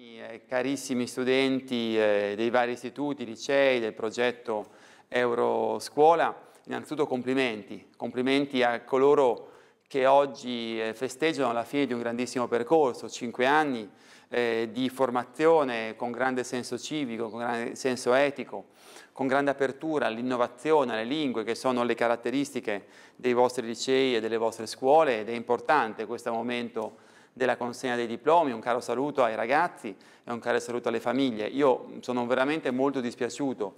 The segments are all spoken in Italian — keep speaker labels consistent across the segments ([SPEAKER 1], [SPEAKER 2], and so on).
[SPEAKER 1] Eh, carissimi studenti eh, dei vari istituti, licei, del progetto Euroscuola, innanzitutto complimenti, complimenti a coloro che oggi eh, festeggiano la fine di un grandissimo percorso, cinque anni di formazione con grande senso civico, con grande senso etico, con grande apertura all'innovazione, alle lingue che sono le caratteristiche dei vostri licei e delle vostre scuole ed è importante questo momento della consegna dei diplomi, un caro saluto ai ragazzi e un caro saluto alle famiglie. Io sono veramente molto dispiaciuto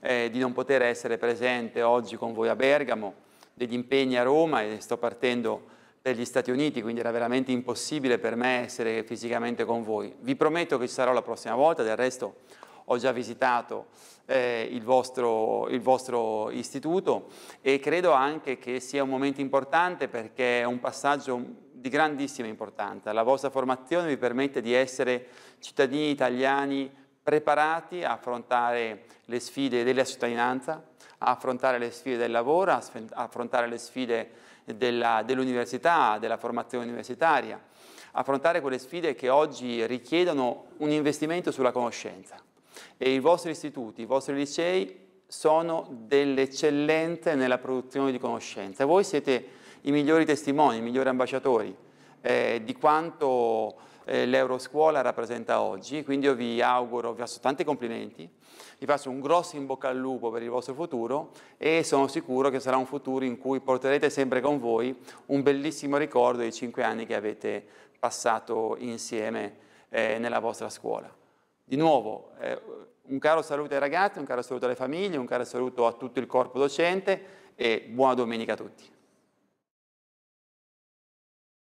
[SPEAKER 1] eh, di non poter essere presente oggi con voi a Bergamo, degli impegni a Roma e sto partendo per gli Stati Uniti, quindi era veramente impossibile per me essere fisicamente con voi. Vi prometto che ci sarò la prossima volta, del resto ho già visitato eh, il, vostro, il, vostro, istituto e credo anche che sia un momento importante perché è un passaggio di grandissima importanza. La vostra formazione vi permette di essere cittadini italiani preparati a affrontare le sfide della cittadinanza, a affrontare le sfide del lavoro, a affrontare le sfide dell'università, della formazione universitaria, affrontare quelle sfide che oggi richiedono un investimento sulla conoscenza. E i vostri istituti, i vostri licei sono delle eccellenze nella produzione di conoscenza. Voi siete i migliori testimoni, i migliori ambasciatori eh, di quanto eh, l'Euroscuola rappresenta oggi, quindi io vi auguro, vi faccio tanti complimenti, vi faccio un grosso in bocca al lupo per il vostro futuro e sono sicuro che sarà un futuro in cui porterete sempre con voi un bellissimo ricordo dei cinque anni che avete passato insieme eh, nella vostra scuola. Di nuovo, eh, un caro saluto ai ragazzi, un caro saluto alle famiglie, un caro saluto a tutto il corpo docente e buona domenica a tutti.